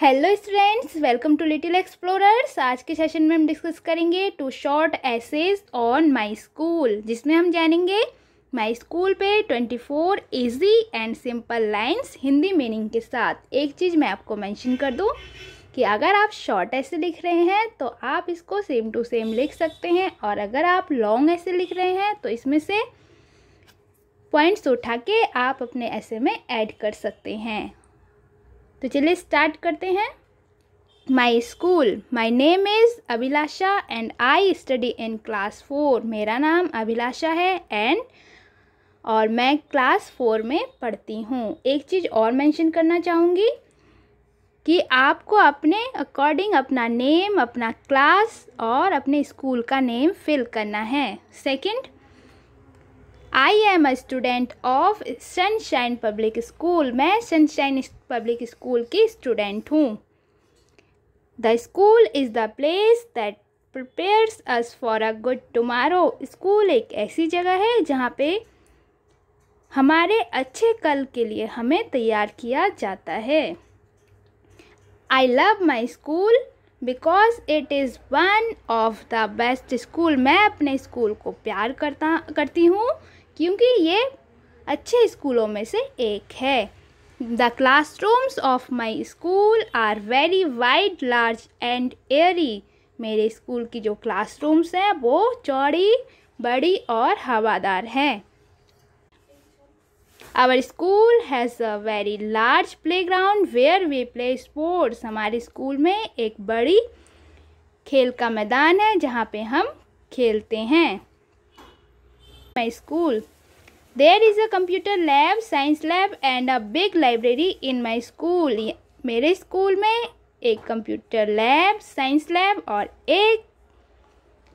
Hello students welcome to Little Explorers आज के session में हम डिस्कस करेंगे two short essays on my school जिसमें हम जानेंगे माय स्कूल पे twenty four easy and simple lines Hindi meaning के साथ एक चीज़ मैं आपको मेंशन कर दूं कि अगर आप शॉर्ट ऐसे लिख रहे हैं तो आप इसको सेम टू सेम लिख सकते हैं और अगर आप लॉन्ग ऐसे लिख रहे हैं तो इसमें से पॉइंट्स उठा के आप अपने ऐसे में ऐड कर सकते हैं तो चलिए स्टार्ट करते हैं my school my name is Abhilasha and I study in class four मेरा नाम अभिलाषा है एंड और मैं क्लास फोर में पढ़ती हूँ एक चीज़ और मेंशन करना चाहूँगी कि आपको अपने अकॉर्डिंग अपना नेम अपना क्लास और अपने स्कूल का नेम फिल करना है second I am a student of Sunshine Public School मैं सनशाइन पब्लिक स्कूल की स्टूडेंट हूँ the school is the place that prepares us for a good tomorrow school एक ऐसी जगह है जहाँ पे हमारे अच्छे कल के लिए हमें तैयार किया जाता है I love my school because it is one of the best school मैं अपने स्कूल को प्यार करता करती हूँ क्योंकि ये अच्छे स्कूलों में से एक है the class rooms of my school are very wide large and airy मेरे स्कूल की जो क्लास रूम्स हैं वो चौड़ी बड़ी और हवादार हैं our school has a very large play ground where we play sports हमारे स्कूल में एक बड़ी खेल का मैदान है जहाँ पे हम खेलते हैं my school. There is a computer lab, science lab and a big library in my school. मेरे स्कूल में एक कंप्यूटर लैब साइंस लैब और एक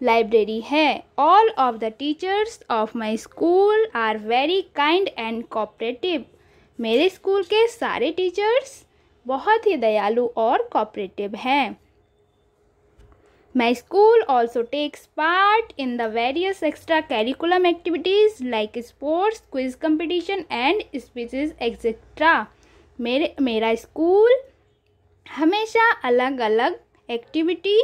लाइब्रेरी है all of the teachers of my school are very kind and cooperative मेरे school के सारे teachers बहुत ही दयालु और कॉपरेटिव हैं My school also takes part in the various extra curriculum activities like sports, quiz competition and speeches etc. मेरे मेरा school हमेशा अलग अलग एक्टिविटी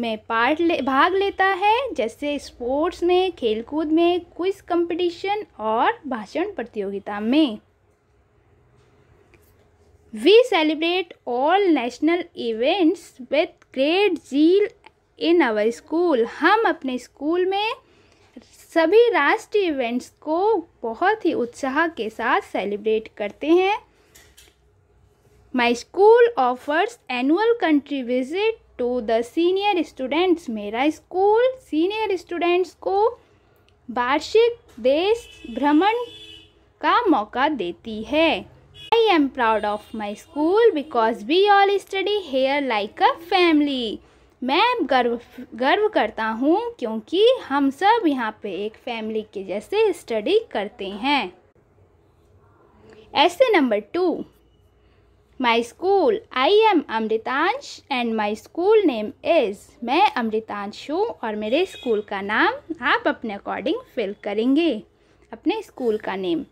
में पार्ट ले भाग लेता है जैसे स्पोर्ट्स में खेलकूद में क्विज कंपटीशन और भाषण प्रतियोगिता में we celebrate all national events with great zeal in our school हम अपने स्कूल में सभी राष्ट्रीय इवेंट्स को बहुत ही उत्साह के साथ सेलिब्रेट करते हैं my school offers annual country visit to the senior students मेरा स्कूल सीनियर स्टूडेंट्स को वार्षिक देश भ्रमण का मौका देती है I am proud of my school because we all study here like a family मैं गर्व गर्व करता हूँ क्योंकि हम सब यहाँ पे एक फैमिली के जैसे स्टडी करते हैं ऐसे number two my school I am Amritansh and my school name is मैं अमृतांश हूँ और मेरे स्कूल का नाम आप अपने अकॉर्डिंग फिल करेंगे अपने स्कूल का name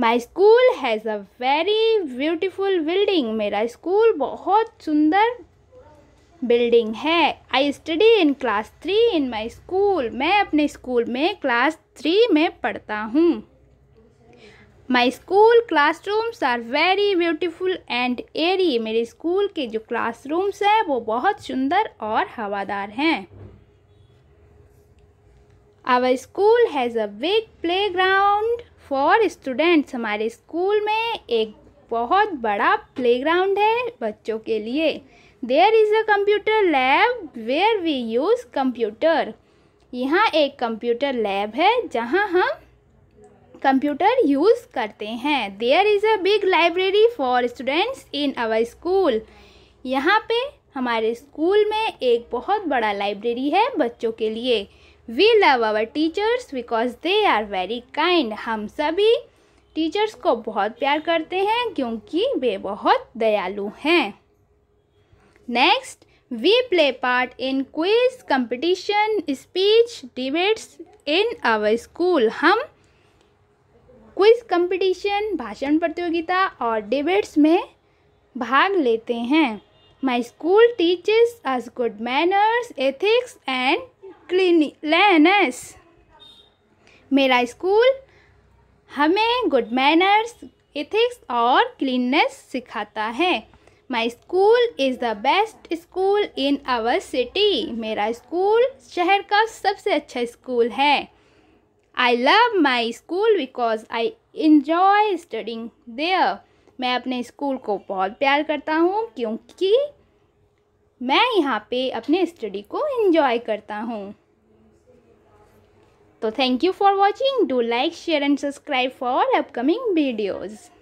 my school has a very beautiful building मेरा स्कूल बहुत सुंदर बिल्डिंग है I study in class three in my school मैं अपने स्कूल में क्लास थ्री में पढ़ता हूँ my school class rooms are very beautiful and airy मेरे स्कूल के जो क्लास रूम्स हैं वो बहुत सुंदर और हवादार हैं our school has a big play ground for students हमारे स्कूल में एक बहुत बड़ा प्ले ग्राउंड है बच्चों के लिए there is a computer lab where we use computer यहाँ एक कंप्यूटर लैब है जहाँ हम कंप्यूटर यूज़ करते हैं there is a big library for students in our school यहाँ पे हमारे स्कूल में एक बहुत बड़ा लाइब्रेरी है बच्चों के लिए we love our teachers because they are very kind हम सभी टीचर्स को बहुत प्यार करते हैं क्योंकि वे बहुत दयालु हैं next we play part in quiz competition speech debates in our school हम क्विज कंपटीशन भाषण प्रतियोगिता और डिबेट्स में भाग लेते हैं my school teachers us good manners ethics and cleanliness मेरा स्कूल हमें गुड मैनर्स एथिक्स और क्लीननेस सिखाता है my school is the best school in our city मेरा स्कूल शहर का सबसे अच्छा स्कूल है I love my school because I enjoy studying there मैं अपने स्कूल को बहुत प्यार करता हूँ क्योंकि मैं यहाँ पे अपने स्टडी को इन्जॉय करता हूँ तो thank you for watching do like share and subscribe for upcoming videos